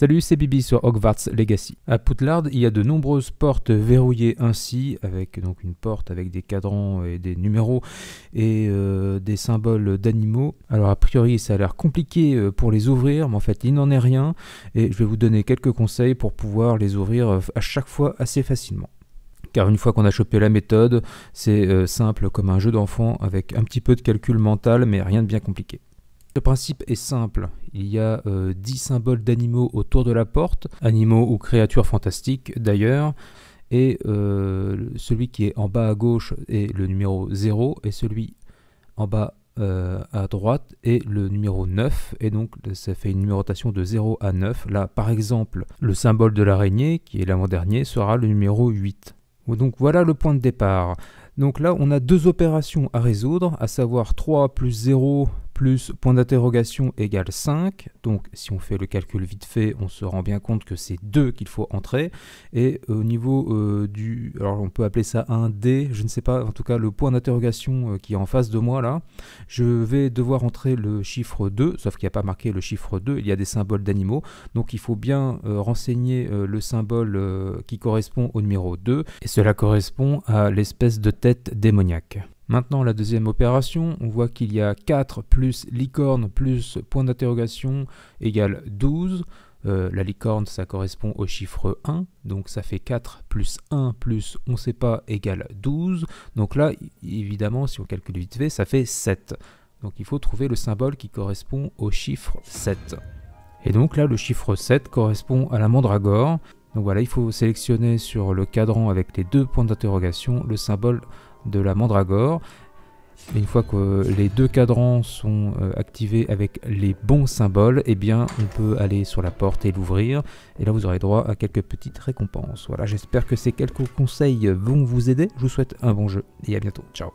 Salut, c'est Bibi sur Hogwarts Legacy. À Poutlard, il y a de nombreuses portes verrouillées ainsi, avec donc une porte avec des cadrans et des numéros et euh, des symboles d'animaux. Alors a priori, ça a l'air compliqué euh, pour les ouvrir, mais en fait, il n'en est rien. Et je vais vous donner quelques conseils pour pouvoir les ouvrir euh, à chaque fois assez facilement car une fois qu'on a chopé la méthode, c'est simple comme un jeu d'enfant avec un petit peu de calcul mental, mais rien de bien compliqué principe est simple. Il y a euh, dix 10 symboles d'animaux autour de la porte, animaux ou créatures fantastiques d'ailleurs. Et euh, celui qui est en bas à gauche est le numéro 0 et celui en bas euh, à droite est le numéro 9 et donc ça fait une numérotation de 0 à 9. Là par exemple le symbole de l'araignée qui est l'avant-dernier sera le numéro 8. Donc voilà le point de départ. Donc là, on a deux opérations à résoudre, à savoir 3 plus 0 plus point d'interrogation égale 5. Donc si on fait le calcul vite fait, on se rend bien compte que c'est 2 qu'il faut entrer. Et au niveau euh, du... Alors on peut appeler ça un D, je ne sais pas, en tout cas le point d'interrogation euh, qui est en face de moi là. Je vais devoir entrer le chiffre 2, sauf qu'il n'y a pas marqué le chiffre 2, il y a des symboles d'animaux. Donc il faut bien euh, renseigner le symbole qui correspond au numéro 2. Et cela correspond à l'espèce de tête démoniaque. Maintenant, la deuxième opération, on voit qu'il y a 4 plus licorne plus point d'interrogation égale 12. Euh, la licorne, ça correspond au chiffre 1, donc ça fait 4 plus 1 plus on ne sait pas égale 12. Donc là, évidemment, si on calcule vite fait, ça fait 7. Donc il faut trouver le symbole qui correspond au chiffre 7. Et donc là, le chiffre 7 correspond à la mandragore. Donc voilà, il faut sélectionner sur le cadran avec les deux points d'interrogation le symbole de la mandragore. une fois que les deux cadrans sont euh, activés avec les bons symboles, eh bien on peut aller sur la porte et l'ouvrir. Et là vous aurez droit à quelques petites récompenses. Voilà, j'espère que ces quelques conseils vont vous aider. Je vous souhaite un bon jeu et à bientôt. Ciao